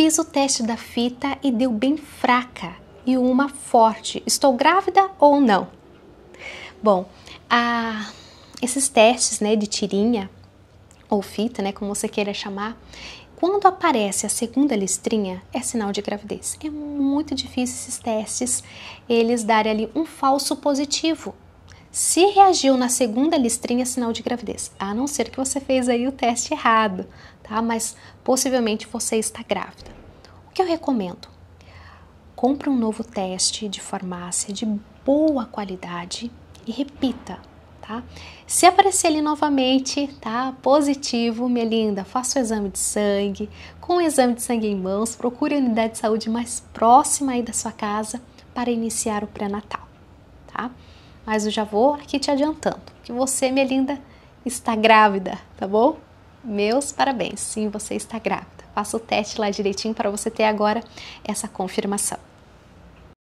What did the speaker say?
Fiz o teste da fita e deu bem fraca e uma forte. Estou grávida ou não? Bom, a, esses testes né, de tirinha ou fita, né, como você queira chamar, quando aparece a segunda listrinha, é sinal de gravidez. É muito difícil esses testes, eles darem ali um falso positivo, se reagiu na segunda listrinha, sinal de gravidez, a não ser que você fez aí o teste errado, tá? Mas possivelmente você está grávida. O que eu recomendo? Compre um novo teste de farmácia de boa qualidade e repita, tá? Se aparecer ali novamente, tá? Positivo, minha linda, faça o exame de sangue, com o exame de sangue em mãos, procure a unidade de saúde mais próxima aí da sua casa para iniciar o pré-natal, tá? mas eu já vou aqui te adiantando que você, minha linda, está grávida, tá bom? Meus parabéns, sim, você está grávida. Faça o teste lá direitinho para você ter agora essa confirmação.